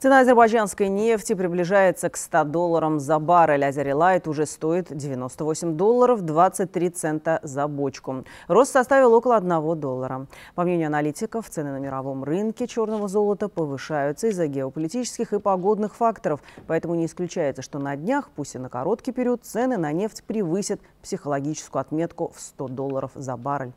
Цена азербайджанской нефти приближается к 100 долларам за баррель. Азерилайт уже стоит 98 долларов 23 цента за бочку. Рост составил около 1 доллара. По мнению аналитиков, цены на мировом рынке черного золота повышаются из-за геополитических и погодных факторов. Поэтому не исключается, что на днях, пусть и на короткий период, цены на нефть превысят психологическую отметку в 100 долларов за баррель.